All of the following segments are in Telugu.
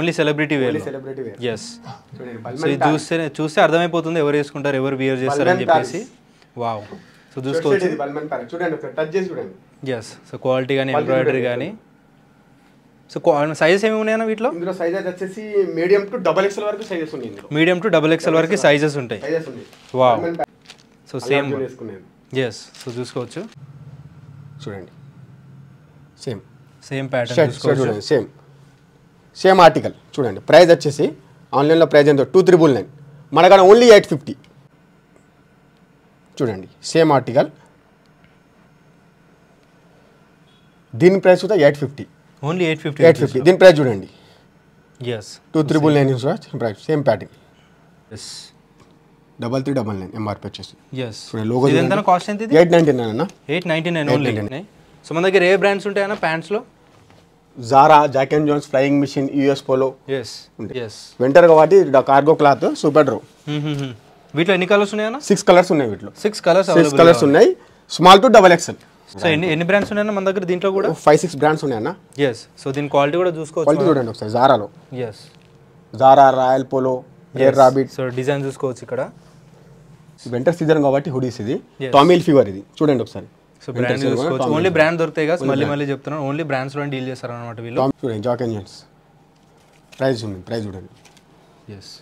Only celebrity wear yes so ఇది చూస్తే చూస్తే అర్థమైపోతుంది ఎవరు వేసుకుంటారు ఎవరు వియర్ చేస్తారు అని చెప్పేసి వావ్ సో చూసుకోవచ్చు ఎస్ సో క్వాలిటీ కానీ ఎంబ్రాయిడరీ కానీ సో సైజెస్ ఏమి ఉన్నాయన్నా వీటిలో ఇందులో సైజెస్ వచ్చేసి మీడియం టు డబల్ ఎక్స్ఎల్ వరకు సైజెస్ ఉన్నాయి మీడియం టు డబల్ ఎక్స్ఎల్ వరకు సైజెస్ ఉంటాయి wow so same yes so చూసుకోవచ్చు చూడండి సేమ్ సేమ్ ప్యాటర్న్ చూసుకోవచ్చు సేమ్ సేమ్ ఆర్టికల్ చూడండి ప్రైజ్ వచ్చేసి ఆన్లైన్లో ప్రైజ్ ఎంతో టూ త్రిబుల్ నైన్ మనకాడ ఓన్లీ ఎయిట్ ఫిఫ్టీ చూడండి సేమ్ ఆర్టికల్ దీని ప్రైస్ కూడా eight fifty only eight fifty eight fifty దీని ప్రైస్ చూడండి ఎస్ టూ త్రిబుల్ నైన్ కూడా price same pattern yes double three double nine MRP వచ్చేసి yes logo eight ninety nine అన్న eight ninety nine only so మన దగ్గర ఏ బ్రాండ్స్ ఉంటాయన్నా ప్యాంట్స్లో Zara Jack and Jones Flying Machine US Polo winter కాబట్టి కార్గో క్లాత్ సూపర్ డ్రో వీటిలో ఎన్ని కలర్స్ ఉన్నాయన్నా సిక్స్ కలర్స్ ఉన్నాయి వీటిలో సిక్స్ కలర్స్ సిక్స్ కలర్స్ ఉన్నాయి small to double XL so ఎన్ని ఎన్ని బ్రాండ్స్ ఉన్నాయన్న మన దగ్గర దీంట్లో కూడా ఫైవ్ సిక్స్ బ్రాండ్స్ ఉన్నాయన్న ఎస్ సో దీని క్వాలిటీ కూడా చూసుకోవచ్చు క్వాలిటీ చూడండి ఒకసారి జారాలో yes Zara Royal Polo Air Rabbit so design చూసుకోవచ్చు ఇక్కడ వింటర్ సీజన్ కాబట్టి హుడీస్ ఇది టామిల్ ఫీవర్ ఇది చూడండి ఒకసారి సో బ్రాండ్ చూసుకోవచ్చు ఓన్లీ బ్రాండ్ దొరుకుతాయి కదా మళ్ళీ మళ్ళీ చెప్తున్నాను ఓన్లీ బ్రాండ్స్ లో డీల్ చేస్తారు అనమాట వీళ్ళు చూడండి జాక్ ఇంజన్స్ ప్రైస్ ఉంది ప్రైస్ చూడండి yes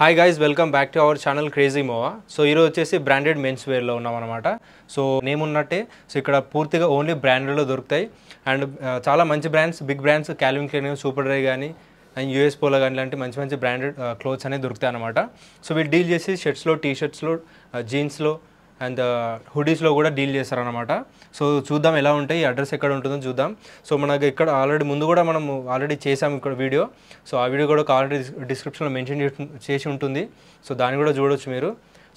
hi guys welcome back to our channel crazy మోవా సో ఈరోజు వచ్చేసి బ్రాండెడ్ మెన్స్ వేర్లో ఉన్నాం అనమాట సో నేమ్ ఉన్నట్టే సో ఇక్కడ పూర్తిగా ఓన్లీ బ్రాండెడ్లో దొరుకుతాయి అండ్ uh, చాలా మంచి brands big brands Calvin Klein Super Dry కానీ అండ్ యూఎస్ పోలో కానీ లాంటి మంచి మంచి బ్రాండెడ్ క్లోత్స్ uh, అనేవి దొరుకుతాయి అనమాట సో వీళ్ళు డీల్ చేసి షర్ట్స్లో టీ షర్ట్స్లో జీన్స్లో అండ్ హుడీస్లో కూడా డీల్ చేస్తారనమాట సో చూద్దాం ఎలా ఉంటాయి అడ్రస్ ఎక్కడ ఉంటుందో చూద్దాం సో మనకు ఇక్కడ ఆల్రెడీ ముందు కూడా మనం ఆల్రెడీ చేసాం ఇక్కడ వీడియో సో ఆ వీడియో కూడా ఆల్రెడీ డిస్క్రిప్షన్లో మెన్షన్ చేసి ఉంటుంది సో దాన్ని కూడా చూడవచ్చు మీరు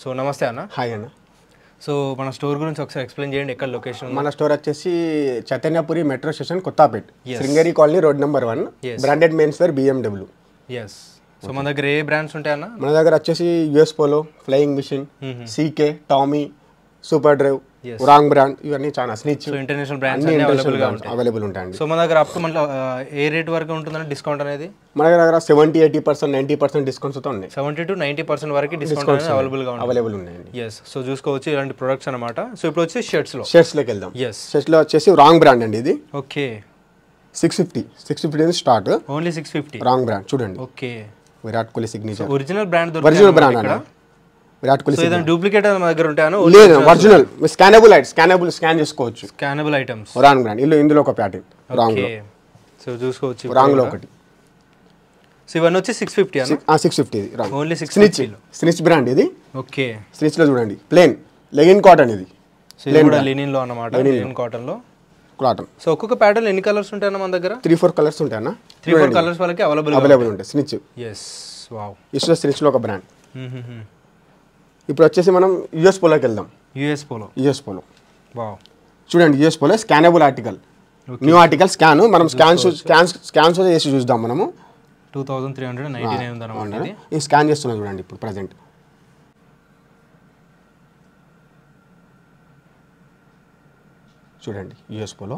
సో నమస్తే అన్న హాయ్ అన్న సో మన స్టోర్ గురించి ఒకసారి ఎక్స్ప్లెయిన్ చేయండి ఎక్కడ లొకేషన్ మన స్టోర్ వచ్చేసి Chaitanyapuri metro station Kothapet Sringeri colony road number one branded mens wear BMW yes so మన దగ్గర ఏ బ్రాండ్స్ అన్న మన దగ్గర వచ్చేసి US Polo Flying Machine CK Tommy Super Drive రాంగ్ బ్రాండ్ ఇవన్నీ చాలా స్నిచ్ ఇంటర్నేషనల్ బ్రాండ్స్ అవైలబుల్ ఉంటాయి సో మన దగ్గర అప్ ఏ రేట్ వరకు ఉంటుందండి డిస్కౌంట్ అనేది మన దగ్గర seventy eighty percent ninety percent discounts తో ఉన్నాయి సెవెంటీ టు నైన్టీ పర్సెంట్ వరకు డిస్కౌంట్ అవైలబుల్ గా అవైలబుల్ ఉన్నాయండి ఎస్ సో చూసుకోవచ్చు ఇలాంటి ప్రొడక్ట్స్ అనమాట సో ఇప్పుడు వచ్చి షర్ట్స్ లో షర్ట్స్ లోకి వెళ్దాం ఎస్ షర్ట్స్ లో వచ్చేసి రాంగ్ బ్రాండ్ అండి ఇది okay six fifty six fifty start only six fifty రాంగ్ బ్రాండ్ చూడండి okay Virat Kohli signature original brand original brand అన్న విరాట్ కోహ్లీ డూప్లికేట్ మన దగ్గర ఉంటాను లేదు original scannable item scannable scan చేసుకోవచ్చు స్కానబుల్ ఐటమ్స్ రాంగ్ బ్రాండ్ ఇల్లు ఇందులో ఒక ప్యాటర్న్ రాంగ్ సో చూసుకోవచ్చు రాంగ్ లో ఒకటి సో ఇవన్నీ వచ్చి సిక్స్ ఫిఫ్టీ సిక్స్ ఫిఫ్టీ ఇది రాంగ్ only six Snitch Snitch brand ఇది ఓకే స్నిచ్ లో చూడండి ప్లేన్ లెగిన్ కాటన్ ఇది సో ఇది కూడా లినిన్ లో అన్నమాట లెనిన్ కాటన్ లో కాటన్ సో ఒక్కొక్క ప్యాటర్న్ ఎన్ని కలర్స్ ఉంటాయన్న మన దగ్గర త్రీ ఫోర్ కలర్స్ ఉంటాయన్న త్రీ ఫోర్ కలర్స్ వాళ్ళకి అవైలబుల్ అవైలబుల్ ఉంటాయి స్నిచ్ ఎస్ వావ్ ఇష్ట స్నిచ్లో ఒక బ్రాండ్ mm-hmm. ఇప్పుడు వచ్చేసి మనం యుఎస్ పోలోకి వెళ్దాం US Polo US Polo wow చూడండి US Polo scannable article new article scan మనం స్కాన్స్ స్కాన్స్ స్కాన్ చేసి చూద్దాం మనము two thousand three hundred ninety nine ఈ స్కాన్ చేస్తున్నాం చూడండి ఇప్పుడు ప్రజెంట్ చూడండి US Polo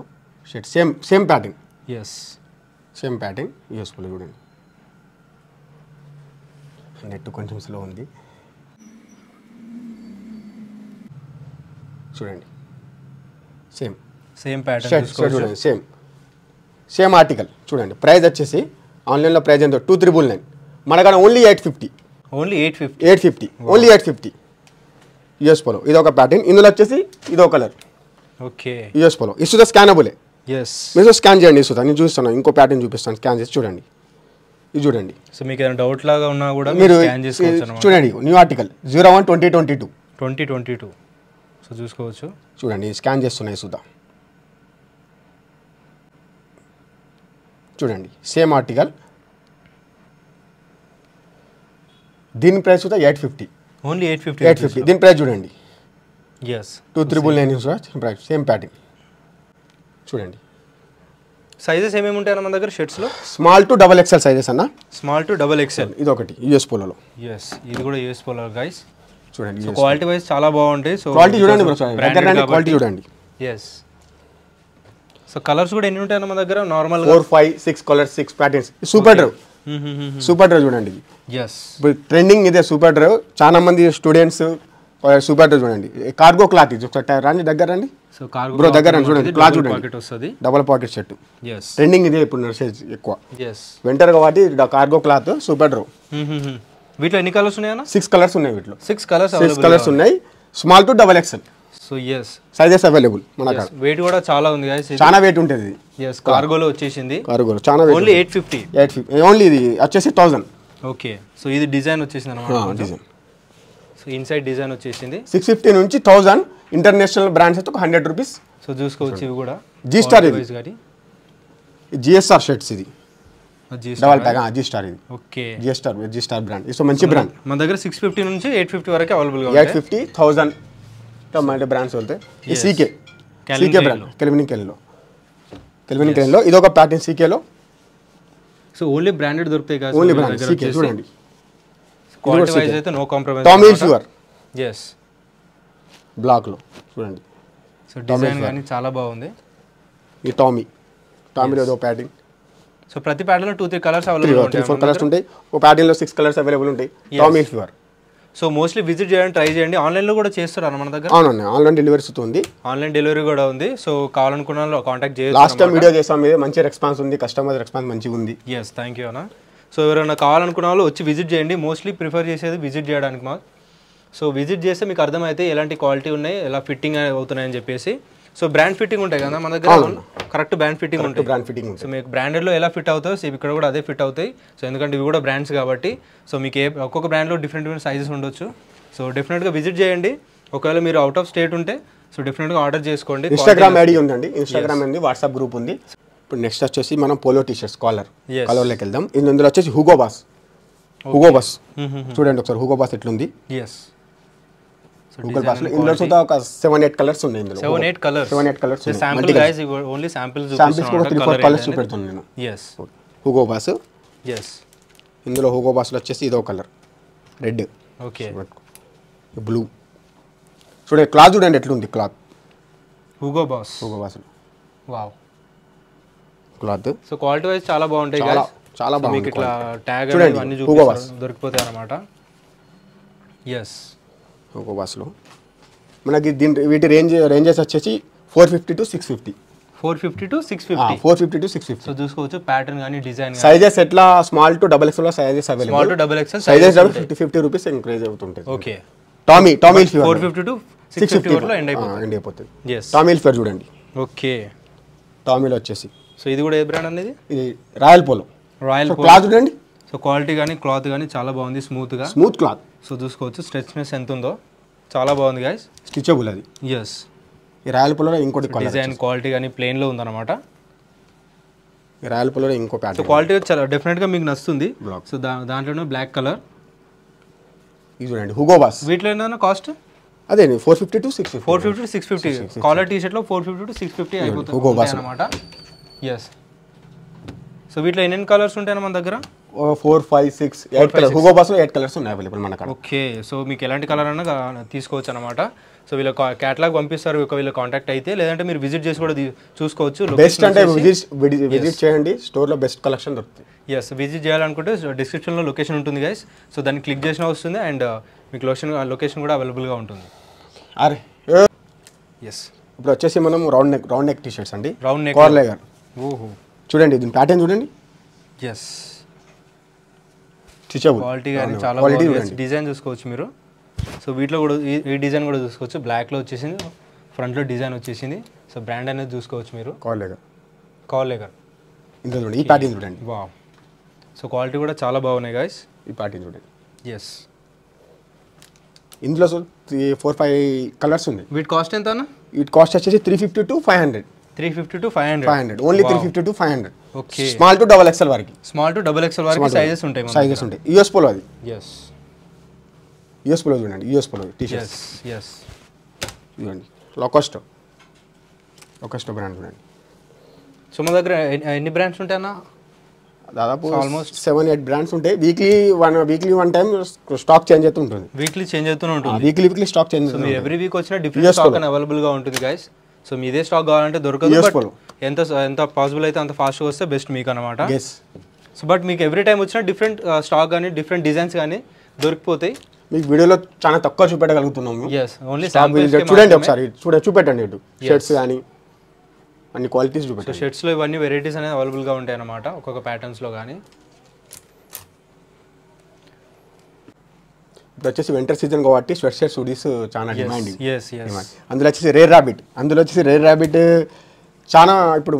shirt same same pattern yes same pattern US Polo చూడండి నెట్ కొంచెం స్లో ఉంది చూడండి సేమ్ సేమ్ ప్యాటర్న్ చూడండి సేమ్ సేమ్ ఆర్టికల్ చూడండి ప్రైస్ వచ్చేసి ఆన్లైన్లో ప్రైజ్ ఎంతో టూ త్రిబుల్ నైన్ మనకాడ only eight fifty only eight fifty eight fifty only eight fifty US Polo ఇది ఒక ప్యాటర్న్ ఇందులో వచ్చేసి ఇదో కలర్ ఓకే పోలో పొలం ఇసుద స్కానబులే మీరు స్కాన్ చేయండి ఇసుద నేను చూస్తాను ఇంకో ప్యాటర్న్ చూపిస్తాను స్కాన్ చేసి చూడండి ఇది చూడండి సో మీకు ఏదైనా డౌట్ లాగా ఉన్నా కూడా మీరు చూడండి new article zero one twenty twenty two twenty twenty two so చూసుకోవచ్చు చూడండి స్కాన్ చేస్తున్నాయి సుధా చూడండి సేమ్ ఆర్టికల్ దీని ప్రైస్ కూడా eight fifty only eight fifty eight fifty దీని ప్రైస్ చూడండి టూ త్రిబుల్ నైన్ ఇంచ్ కూడా సేమ్ ప్యాటింగ్ చూడండి సైజెస్ ఏమేమి ఉంటాయి మన దగ్గర షర్ట్స్లో small to double XL sizes అన్న స్మాల్ టు డబల్ ఎక్స్ఎల్ ఇది ఒకటి యూఎస్ పోలలో ఎస్ ఇది కూడా యూఎస్ పోలలో గైస్ చూడండి క్వాలిటీ వైజ్ చాలా బాగుంటాయి సో క్వాలిటీ చూడండి క్వాలిటీ చూడండి ఎస్ సో కలర్స్ కూడా ఎన్ని ఉంటాయి మన దగ్గర normal four five six colours six patterns Super Drive Super Drive చూడండి ఎస్ ట్రెండింగ్ ఇదే సూపర్ డ్రైవ్ చాలా మంది స్టూడెంట్స్ సూపర్ చూడండి కార్గో క్లాత్ ఇది ఒకసారి రండి దగ్గర రండి సో కార్గో బ్రో దగ్గర చూడండి క్లాత్ చూడండి pocket double pocket shirt trending ఇదే ఇప్పుడు నర్సేజ్ ఎక్కువ వింటర్ కాబట్టి కార్గో క్లాత్ సూపర్ డ్రో వీటిలో ఎన్ని కలర్స్ ఉన్నాయన్నా సిక్స్ కలర్స్ ఉన్నాయి వీటిలో సిక్స్ కలర్స్ సిక్స్ కలర్స్ ఉన్నాయి small to double XL so yes sizes available మన వెయిట్ కూడా చాలా ఉంది చాలా వెయిట్ ఉంటుంది ఎస్ కార్గోలో వచ్చేసింది కార్గోలో చాలా weight only eight fifty eight fifty only ఇది వచ్చేసి థౌసండ్ ఓకే సో ఇది డిజైన్ వచ్చేసింది ah, అనమాట డిజైన్ ఇన్సైడ్ డిజైన్ వచ్చేసింది సిక్స్ ఫిఫ్టీ నుంచి థౌసండ్ ఇంటర్నేషనల్ బ్రాండ్స్ అయితే ఒక హండ్రెడ్ రూపీస్ సో చూసుకోవచ్చు ఇవి కూడా జీ స్టార్ ఇది జిఎస్ఆర్ షర్ట్స్ ఇది ఇది ఓకే జీ స్టార్ బ్రాండ్ మంచి బ్రాండ్ మన దగ్గర సిక్స్ ఫిఫ్టీ నుంచి ఎయిట్ ఫిఫ్టీ వరకు available eight fifty thousand brands CK brand సీకేలో సో ఓన్లీ బ్రాండెడ్ దొరుకుతాయి కదా ఓన్లీ బ్రాండ్ చూడండి అయితే నో కాంప్రమైజ్ టామిల్ షుగర్ ఎస్ బ్లాక్లో చూడండి సో డిజైన్ కానీ చాలా బాగుంది ఈ టామీ టామీలో ఏదో ప్యాటింగ్ సో ప్రతి ప్యాటర్న్లో టూ త్రీ కలర్స్ అవైలబుల్ ఉంటాయి ఫోర్ కలర్స్ ఉంటాయి ఒక ప్యాటర్న్లో సిక్స్ కలర్స్ అవైలబుల్ ఉంటాయి Tommy fever so mostly visit చేయండి ట్రై చేయండి ఆన్లైన్లో కూడా చేస్తారు మన దగ్గర అవునండి ఆన్లైన్ డెలివరీ ఉంది ఆన్లైన్ డెలివరీ కూడా ఉంది సో కావాలనుకున్న కాంటాక్ట్ చేయాలి లాస్ట్ టైం వీడియో చేసాం మీద మంచి రెస్పాన్స్ ఉంది కస్టమర్ రెస్పాన్స్ మంచిగా ఉంది ఎస్ థ్యాంక్ యూ అన్న సో ఎవరైనా కావాలనుకున్న వాళ్ళు వచ్చి విజిట్ చేయండి మోస్ట్లీ ప్రిఫర్ చేసేది విజిట్ చేయడానికి మా సో విజిట్ చేస్తే మీకు అర్థమైతే ఎలాంటి క్వాలిటీ ఉన్నాయి ఎలా ఫిట్టింగ్ అవుతున్నాయని చెప్పేసి సో బ్రాండ్ ఫిట్టింగ్ ఉంటాయి కదా మన దగ్గర కరెక్ట్ బ్రాండ్ ఫిట్టింగ్ ఉంటుంది బ్రాండ్ ఫిట్టింగ్ సో మీకు బ్రాండెడ్లో ఎలా ఫిట్ అవుతాయో సో ఇక్కడ కూడా అదే ఫిట్ అవుతాయి సో ఎందుకంటే ఇవి కూడా బ్రాండ్స్ కాబట్టి సో మీకు ఏ ఒక్కొక్క బ్రాండ్లో డిఫరెంట్ డిఫరెంట్ సైజెస్ ఉండొచ్చు సో డెఫినెట్గా విజిట్ చేయండి ఒకవేళ మీరు అవుట్ ఆఫ్ స్టేట్ ఉంటే సో డెఫినెట్గా ఆర్డర్ చేసుకోండి ఇన్స్టాగ్రామ్ ఐడి ఉందండి ఇన్స్టాగ్రామ్ ఉంది వాట్సాప్ గ్రూప్ ఉంది ఇప్పుడు నెక్స్ట్ వచ్చేసి మనం పోలో టీషర్ట్స్ కాలర్ కలర్లోకి వెళ్దాం ఇందులో వచ్చేసి హుగో బాస్ హుగో బాస్ చూడండి ఒకసారి హుగో బాస్ ఎట్లుంది గూగుల్ బాస్ లో ఇందులో చూద్దాం ఒక సెవెన్ ఎయిట్ కలర్స్ ఉన్నాయి ఇందులో seven eight colours seven eight colours guys only కూడా త్రీ ఫోర్ కలర్స్ చూపెడుతున్నాను నేను హుగో బాస్ ఇందులో హుగో బాస్ లో వచ్చేసి ఇదో కలర్ రెడ్ ఓకే బ్లూ చూడండి క్లాత్ చూడండి ఎట్లుంది cloth Hugo Boss Hugo Boss wow cloth so quality wise చాలా బాగుంటాయి చాలా చాలా ఇట్లా ట్యాగ్ అన్ని దొరికిపోతాయి అనమాట ఎస్ ఒక బస్లో మనకి దీని వీటి రేంజ్ రేంజెస్ వచ్చేసి four fifty to six fifty four fifty to six fifty four fifty to six fifty చూసుకోవచ్చు ప్యాటర్న్ కానీ డిజైన్ సైజెస్ ఎట్లా small to double X sizes available small to double sizes double fifty fifty rupees encourage అవుతుంటాయి okay Tommy Tommy four fifty to six fifty end అయిపోతుంది ఎండ్ అయిపోతుంది టామీ ఫేర్ చూడండి ఓకే టామీలో వచ్చేసి సో ఇది కూడా ఏ బ్రాండ్ అనేది ఇది రాయల్ పోలో రాయల్ క్లాత్ చూడండి సో క్వాలిటీ కానీ క్లాత్ కానీ చాలా బాగుంది స్మూత్గా స్మూత్ క్లాత్ సో చూసుకోవచ్చు స్ట్రెచ్నెస్ ఎంత ఉందో చాలా బాగుంది గాయస్ స్టిచబుల్ అది ఎస్ ఈ రాయల్ పోలో ఇంకోటి డిజైన్ క్వాలిటీ కానీ ప్లెయిన్లో ఉందన్నమాట రాయల్ పోలో ఇంకో ప్యాటర్న్ క్వాలిటీ చాలా డెఫినెట్గా మీకు నచ్చుతుంది సో దా దాంట్లోనే బ్లాక్ కలర్ ఇది చూడండి హుగో వీటిలో ఏంటన్నా కాస్ట్ అదే four fifty to six four fifty to six fifty collar T షర్ట్లో four fifty to six fifty అయిపోతుంది హుగో అనమాట ఎస్ సో వీటిలో ఎన్ని కలర్స్ ఉంటాయి మన దగ్గర four five six eight colour Hugo Boss eight colours ఉన్నాయి అవైలబుల్ మనకు ఓకే సో మీకు ఎలాంటి కలర్ అన్నా తీసుకోవచ్చు అనమాట సో వీళ్ళ కేటలాగ్ పంపిస్తారు వీళ్ళ కాంటాక్ట్ అయితే లేదంటే మీరు విజిట్ చేసి కూడా చూసుకోవచ్చు బెస్ట్ అంటే విజిట్ విజిట్ చేయండి స్టోర్లో బెస్ట్ కలెక్షన్ దొరుకుతుంది ఎస్ విజిట్ చేయాలనుకుంటే డిస్క్రిప్షన్లో లొకేషన్ ఉంటుంది గైస్ సో దాన్ని క్లిక్ చేసిన వస్తుంది అండ్ uh, మీకు లొకేషన్ లొకేషన్ uh, కూడా అవైలబుల్గా ఉంటుంది అరే ఎస్ ఇప్పుడు వచ్చేసి మనం round neck round neck T shirts అండి రౌండ్ నెక్ కాలర్ ఓహో చూడండి దీని ప్యాటర్న్ చూడండి ఎస్ క్వాలిటీ కానీ చాలా క్వాలిటీ డిజైన్ చూసుకోవచ్చు మీరు సో వీటిలో కూడా ఈ డిజైన్ కూడా చూసుకోవచ్చు బ్లాక్లో వచ్చేసింది ఫ్రంట్లో డిజైన్ వచ్చేసింది సో బ్రాండ్ అనేది చూసుకోవచ్చు మీరు కాల్ లేగర్ కాల్ లేగర్ ఇందులో ఈ ప్యాటర్న్ చూడండి వా సో క్వాలిటీ కూడా చాలా బాగున్నాయి గాయస్ ఈ ప్యాటర్న్ చూడండి ఎస్ ఇందులో సో ఫోర్ ఫైవ్ కలర్స్ ఉంది వీటి కాస్ట్ ఎంత అన్న వీటి కాస్ట్ వచ్చేసి three fifty to five hundred three fifty to five hundred hundred only fifty to hundred small to double XL వరకు స్మాల్ టు డబల్ ఎక్స్ఎల్ వరకు సైజెస్ ఉంటాయి సైజెస్ ఉంటాయి యూఎస్ పోలో అది ఎస్ యూఎస్ పోలో చూడండి US Polo T shirt yes చూడండి లొకోస్టో లొకోస్టో బ్రాండ్ చూడండి సో మన దగ్గర ఎన్ని బ్రాండ్స్ ఉంటాయన్నా దాదాపు ఆల్మోస్ట్ సెవెన్ ఎయిట్ బ్రాండ్స్ ఉంటాయి weekly one weekly one time stock change అవుతుంది వీక్లీ చేంజ్ అవుతూ ఉంటుంది వీక్లీ వీక్లీ స్టాక్ చేంజ్ అవుతుంది ఎవ్రీ వీక్ వచ్చిన డిఫరెంట్ స్టాక్ అవైలబుల్ గా ఉంటుంది గైస్ సో మీదే స్టాక్ కావాలంటే దొరకదు ఎంత ఎంత పాసిబుల్ అయితే అంత ఫాస్ట్ వస్తే బెస్ట్ మీకు అనమాట సో బట్ మీకు ఎవ్రీ టైం వచ్చినా డిఫరెంట్ స్టాక్ కానీ డిఫరెంట్ డిజైన్స్ కానీ దొరికిపోతాయి మీకు వీడియోలో చాలా తక్కువ చూపెట్టగలుగుతున్నాము ఓన్లీ చూడండి ఒకసారి చూపెట్టండి ఇటు షర్ట్స్ కానీ అన్ని క్వాలిటీస్ చూపెట్టండి షర్ట్స్లో ఇవన్నీ వెరైటీస్ అనేవి అవైలబుల్గా ఉంటాయి అన్నమాట ఒక్కొక్క ప్యాటర్న్స్లో కానీ ఇప్పుడు వచ్చేసి వింటర్ సీజన్ కాబట్టి స్వెట్ షర్ట్స్ హుడీస్ చాలా డిమాండ్ అందులో వచ్చేసి రేర్ ర్యాబిట్ అందులో వచ్చేసి రేర్ ర్యాబిట్ చాలా ఇప్పుడు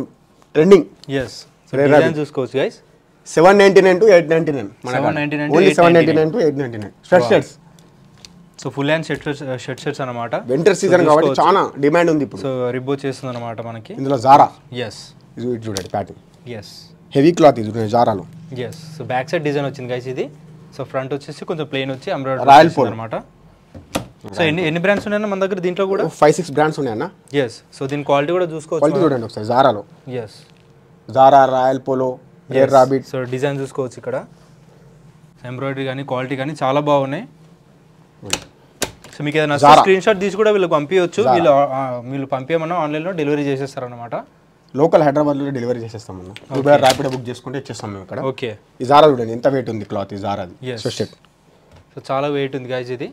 ట్రెండింగ్ రేర్ చూసుకోవచ్చు guys seven ninety nine to eight ninety nine only seven ninety nine to eight ninety nine sweat shirts so full hand shirt shirt shirts అనమాట వింటర్ సీజన్ కాబట్టి చాలా డిమాండ్ ఉంది ఇప్పుడు సో రిబ్బో చేస్తుంది అనమాట మనకి ఇందులో జారా ఎస్ ఇది చూడండి ప్యాటర్న్ ఎస్ హెవీ క్లాత్ ఇది జారాలో yes so back side design వచ్చింది గైస్ ఇది సో ఫ్రంట్ వచ్చేసి కొంచెం ప్లెయిన్ వచ్చి ఎంబ్రాయిడరీ రాయల్ పోల్ అనమాట సో ఎన్ని ఎన్ని బ్రాండ్స్ ఉన్నాయన్న మన దగ్గర దీంట్లో కూడా ఫైవ్ సిక్స్ బ్రాండ్స్ ఉన్నాయన్న ఎస్ సో దీని క్వాలిటీ కూడా చూసుకోవచ్చు క్వాలిటీ చూడండి ఒకసారి జారాలో yes Zara Royal Polo Air Rabbit so design చూసుకోవచ్చు ఇక్కడ ఎంబ్రాయిడరీ కానీ క్వాలిటీ కానీ చాలా బాగున్నాయి సో మీకు ఏదైనా స్క్రీన్ షాట్ తీసి కూడా వీళ్ళకి పంపించవచ్చు వీళ్ళు వీళ్ళు పంపించమన్నా ఆన్లైన్లో డెలివరీ చేసేస్తారనమాట లోకల్ హైదరాబాద్లో డెలివరీ చేసేస్తాం అన్న బుక్ చేసుకుంటే ఇచ్చేస్తాం మేము ఇక్కడ ఓకే ఈ జారా చూడండి ఎంత వెయిట్ ఉంది క్లాత్ ఈ జారాది సో చాలా వెయిట్ ఉంది గాయస్ ఇది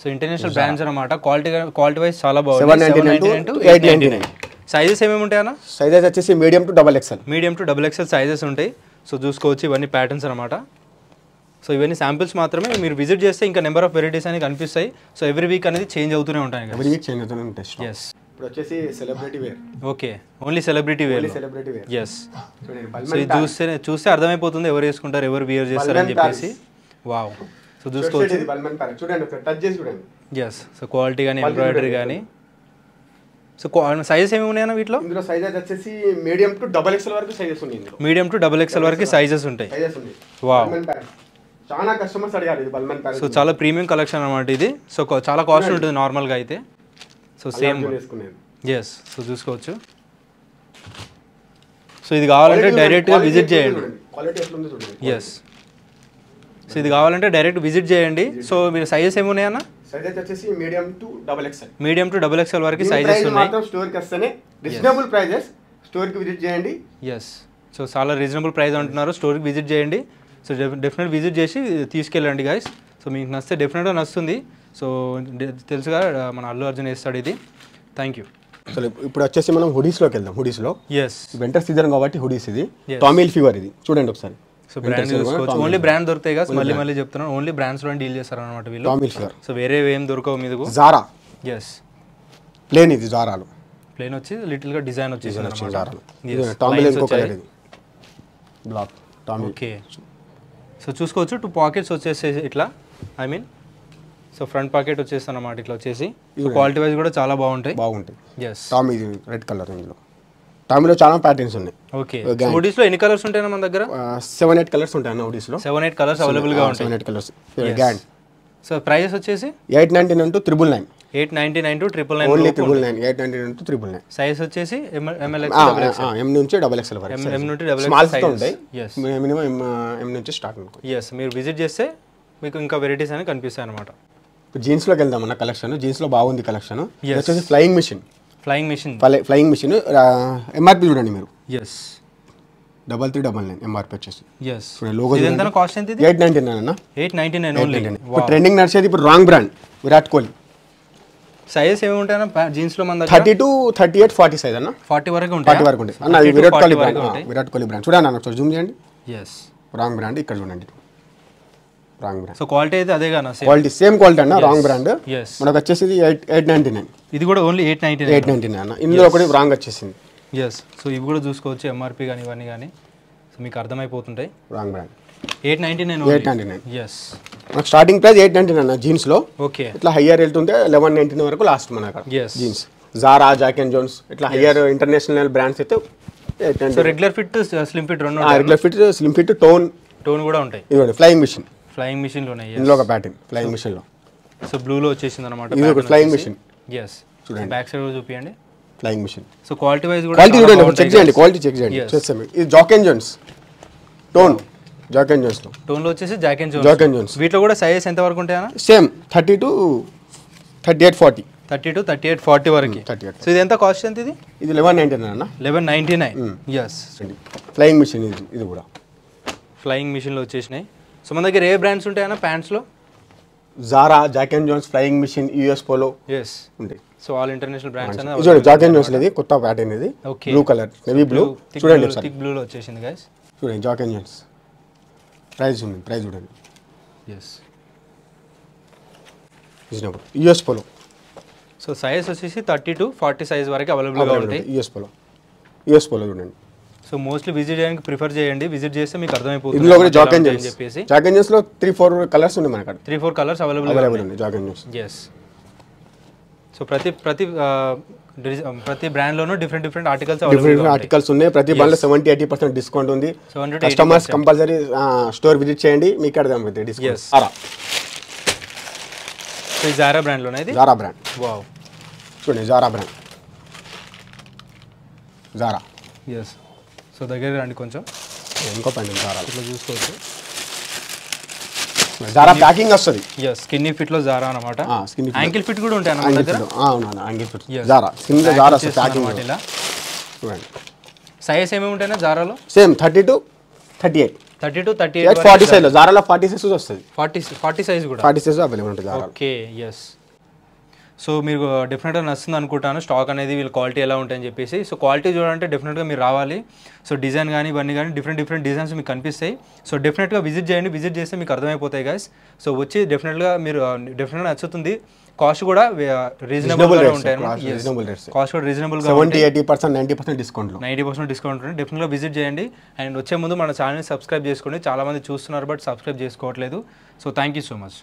సో ఇంటర్నేషనల్ బ్రాండ్స్ అనమాట క్వాలిటీ క్వాలిటీ వైజ్ చాలా బాగుంది సైజెస్ ఏమేమి ఉంటాయి అన్న సైజెస్ వచ్చేసి medium to double XL medium to double XL sizes ఉంటాయి సో చూసుకోవచ్చు ఇవన్నీ ప్యాటర్న్స్ అనమాట సో ఇవన్నీ శాంపిల్స్ మాత్రమే మీరు విజిట్ చేస్తే ఇంకా నెంబర్ ఆఫ్ వెరైటీస్ అనేవి కనిపిస్తాయి సో ఎవ్రీ వీక్ అనేది చేంజ్ అవుతూనే ఉంటాయి ఎవ్రీ వీక్ చేంజ్ అవుతూనే ఉంటాయి ఎస్ ఇప్పుడు వచ్చేసి celebrity wear okay only celebrity wear celebrity wear yes so ఇది చూస్తే చూస్తే అర్థమైపోతుంది ఎవరు వేసుకుంటారు ఎవరు వియర్ చేస్తారు అని చెప్పేసి వావ్ సో చూసుకోవచ్చు చూడండి టచ్ చేసి చూడండి ఎస్ సో క్వాలిటీ కానీ ఎంబ్రాయిడరీ కానీ సో సైజెస్ ఏమి ఉన్నాయి వీటిలో ఇందులో సైజెస్ వచ్చేసి మీడియం టు డబల్ ఎక్స్ఎల్ వరకు సైజెస్ ఉన్నాయి మీడియం టు డబల్ ఎక్స్ఎల్ వరకు సైజెస్ ఉంటాయి సైజెస్ ఉన్నాయి వావ్ చాలా కస్టమర్స్ అడిగారు ఇది బల్మన్ సో చాలా ప్రీమియం కలెక్షన్ అనమాట ఇది సో చాలా కాస్ట్ ఉంటుంది నార్మల్గా అయితే సో సేమ్ ఎస్ సో చూసుకోవచ్చు సో ఇది కావాలంటే డైరెక్ట్గా విజిట్ చేయండి ఎస్ సో ఇది కావాలంటే డైరెక్ట్ విజిట్ చేయండి సో మీరు సైజెస్ ఏమున్నాయన్నా మీడియం టు డబల్ ఎక్స్ఎల్ వరకు సైజెస్ ఉన్నాయి ఎస్ సో చాలా రీజనబుల్ ప్రైస్ అంటున్నారు స్టోర్కి విజిట్ చేయండి సో డెఫినెట్ విజిట్ చేసి తీసుకెళ్ళండి గాయస్ సో మీకు నచ్చితే డెఫినెట్గా నచ్చుతుంది సో తెలుసుగా మన అల్లు అర్జున్ వేస్తాడు ఇది థ్యాంక్ యూ సో ఇప్పుడు వచ్చేసి మనం హుడీస్లోకి వెళ్దాం హుడీస్లో ఎస్ వింటర్ సీజన్ కాబట్టి హుడీస్ ఇది టామిల్ ఫీవర్ ఇది చూడండి ఒకసారి సో బ్రాండ్ చూసుకోవచ్చు ఓన్లీ బ్రాండ్ దొరుకుతాయి కదా మళ్ళీ మళ్ళీ చెప్తున్నాను ఓన్లీ బ్రాండ్స్ లో డీల్ చేస్తారు అనమాట వీళ్ళు టామిల్ ఫీవర్ సో వేరే ఏం దొరకవు మీదకు జారా ఎస్ ప్లేన్ ఇది జారాలు ప్లేన్ వచ్చి లిటిల్ గా డిజైన్ వచ్చేసి జారాలు టామిల్ ఇంకో కలర్ ఇది బ్లాక్ టామిల్ ఓకే సో చూసుకోవచ్చు టూ పాకెట్స్ వచ్చేసి ఇట్లా I mean so front pocket వచ్చేసి అన్నమాట ఇట్లా వచ్చేసి క్వాలిటీ వైజ్ కూడా చాలా బాగుంటాయి బాగుంటాయి టామీ రెడ్ కలర్ ఇందులో టామీలో చాలా ప్యాటర్న్స్ ఉన్నాయి ఓకే హుడీస్ uh, లో ఎన్ని కలర్స్ ఉంటాయి మన దగ్గర సెవెన్ ఎయిట్ కలర్స్ ఉంటాయి అన్న లో సెవెన్ ఎయిట్ కలర్స్ అవైలబుల్ గా ఉంటాయి ఎయిట్ కలర్స్ గ్యాండ్ సో ప్రైస్ వచ్చేసి eight ninety nine to triple nine eight ninety nine to triple nine only triple nine eight ninety nine to triple nine size వచ్చేసి ఎం నుంచి డబల్ ఎక్స్ఎల్ వరకు ఎం నుంచి డబల్ స్మాల్ ఉంటాయి మినిమం ఎం నుంచి స్టార్ట్ ఎస్ మీరు విజిట్ చేస్తే మీకు ఇంకా వెరైటీస్ అనేవి కనిపిస్తాయి అనమాట ఇప్పుడు జీన్స్లోకి వెళ్దాం అన్న కలెక్షన్ జీన్స్లో బాగుంది కలెక్షన్ వచ్చేసి Flying Machine Flying Machine Flying Machine MRP చూడండి మీరు yes double three double nine MRP వచ్చేసి ఎస్ లోగో ఎంత కాస్ట్ ఎంత ఎయిట్ నైన్టీ నైన్ అన్న ఎయిట్ నైన్టీ నైన్ ఓన్లీ ఇప్పుడు ట్రెండింగ్ నడిచేది ఇప్పుడు రాంగ్ బ్రాండ్ విరాట్ కోహ్లీ సైజెస్ ఏమి ఉంటాయన్న జీన్స్ లో మన thirty to thirty eight forty size అన్న ఫార్టీ వరకు ఉంటుంది ఫార్టీ వరకు ఉంటుంది అన్న విరాట్ కోహ్లీ బ్రాండ్ విరాట్ కోహ్లీ బ్రాండ్ చూడండి అన్న ఒకసారి జూమ్ చేయండి ఎస్ రాంగ్ బ్రాండ్ ఇక్కడ చూడండి రాంగ్ బ్రాండ్ సో క్వాలిటీ అయితే అదే కానీ క్వాలిటీ సేమ్ క్వాలిటీ అన్న రాంగ్ బ్రాండ్ మనకు వచ్చేసి ఎయిట్ ఎయిట్ నైన్టీ నైన్ ఇది కూడా only eight ninety eight ninety nine అన్న ఇందులో ఒకటి రాంగ్ వచ్చేసింది ఎస్ సో ఇవి కూడా చూసుకోవచ్చు ఎంఆర్పి కానీ ఇవన్నీ కానీ సో మీకు అర్థమైపోతుంటాయి రాంగ్ brand eight ninety nine eight ninety nine yes మనకు starting price eight ninety nine జీన్స్లో ఓకే ఇట్లా హయ్యర్ వెళ్తుంటే లెవెన్ నైన్టీ వరకు లాస్ట్ మన jeans Zara Jack and Jones ఇట్లా హయ్యర్ ఇంటర్నేషనల్ బ్రాండ్స్ అయితే రెగ్యులర్ ఫిట్ స్లిమ్ ఫిట్ రెండు regular fit slim fit tone tone కూడా ఉంటాయి ఇవ్వండి ఫ్లయింగ్ మిషన్ ఫ్లయింగ్ మిషన్లో ఉన్నాయి ఇందులో ఒక ప్యాటర్న్ ఫ్లయింగ్ మిషన్లో సో బ్లూలో వచ్చేసింది అనమాట ఇది ఒక ఫ్లయింగ్ మిషన్ ఎస్ చూడండి బ్యాక్ సైడ్ చూపియండి Flying Machine so quality wise కూడా క్వాలిటీ చూడండి చెక్ చేయండి క్వాలిటీ చెక్ చేయండి చేస్తాం ఇది Jack and Jones tone Jack and Jones tone లో వచ్చేసి Jack and Jones Jack and Jones వీటిలో కూడా సైజెస్ ఎంత వరకు అన్న same thirty to thirty eight forty thirty to thirty eight forty వరకు సో hmm, ఇది ఎంత కాస్ట్ ఎంత ఇది ఇది లెవెన్ నైన్టీ నైన్ అన్న eleven ninety nine yes Flying Machine ఇది ఇది కూడా ఫ్లయింగ్ మిషన్లో వచ్చేసినాయి సో మన దగ్గర ఏ బ్రాండ్స్ ఉంటాయన్నా ప్యాంట్స్లో Zara Jack and Jones Flying Machine US Polo yes ఉంటాయి సో ఆల్ ఇంటర్నేషనల్ బ్రాండ్స్ చూడండి జాక్ అండ్ జోన్స్ అనేది కొత్త ప్యాటర్న్ ఇది బ్లూ కలర్ నేవీ బ్లూ చూడండి థిక్ బ్లూలో వచ్చేసింది గైస్ చూడండి జాక్ అండ్ జోన్స్ ప్రైస్ ఉంది ప్రైస్ చూడండి yes reasonable US Polo so size వచ్చేసి థర్టీ టు ఫార్టీ సైజ్ వరకు అవైలబుల్గా ఉంటాయి యూఎస్ పోలో యూఎస్ పోలో చూడండి సో మోస్ట్లీ విజిట్ చేయడానికి ప్రిఫర్ చేయండి విజిట్ చేస్తే మీకు అర్థమైపోతుంది ఇందులో లో త్రీ ఫోర్ కలర్స్ ఉన్నాయి మనకి three four colours available available yes so ప్రతి ప్రతి ప్రతి బ్రాండ్లోనూ different different articles different articles ఉన్నాయి ప్రతి బ్రాండ్లో సెవెంటీ ఎయిటీ పర్సెంట్ డిస్కౌంట్ ఉంది కస్టమర్స్ కంపల్సరీ స్టోర్ విజిట్ చేయండి మీకు అర్థం అవుతుంది డిస్కౌంట్ జారా బ్రాండ్లోనే లోనే జారా బ్రాండ్ వావ్ చూడండి Zara brand Zara yes so దగ్గర రండి కొంచెం ఇంకో పైన ఇట్లా చూసుకోవచ్చు జారా ప్యాకింగ్ వస్తుంది ఎస్ స్కిన్నీ ఫిట్ లో జారా అన్నమాట స్కిన్ యాంకిల్ ఫిట్ కూడా ఉంటాయి అన్నమాట దగ్గర యాంకిల్ ఫిట్ జారా స్కిన్ లో జారా ప్యాకింగ్ అన్నమాట ఇలా చూడండి సైజ్ ఏమేమి ఉంటాయి జారాలో same thirty to thirty eight thirty to thirty eight forty size జారాలో ఫార్టీ సైజ్ వస్తుంది ఫార్టీ ఫార్టీ సైజ్ కూడా ఫార్టీ సైజ్ అవైలబుల్ ఉంటుంది ఓకే ఎస్ సో మీరు డెఫినెట్గా నచ్చింది అనుకుంటాను స్టాక్ అనేది వీళ్ళ క్వాలిటీ ఎలా ఉంటాయని చెప్పేసి సో క్వాలిటీ చూడాలంటే డెఫినెట్గా మీరు రావాలి సో డిజైన్ కానీ ఇవన్నీ కానీ డిఫరెంట్ డిఫరెంట్ డిజైన్స్ మీకు కనిపిస్తాయి సో డెఫినెట్గా విజిట్ చేయండి విజిట్ చేస్తే మీకు అర్థమైపోతాయి గాయస్ సో వచ్చి డెఫినెట్గా మీరు డెఫినెట్గా uh, నచ్చుతుంది కాస్ట్ కూడా రీజనబుల్ uh, ఉంటాయి కాస్ట్ కూడా reasonable seventy percent ninety percent discount ninety percent discount ఉంటుంది డెఫినెట్గా విజిట్ చేయండి అండ్ వచ్చే ముందు మన ఛానల్ సబ్స్క్రైబ్ చేసుకోండి చాలామంది చూస్తున్నారు బట్ సబ్స్క్రైబ్ చేసుకోవట్లేదు so thank you so much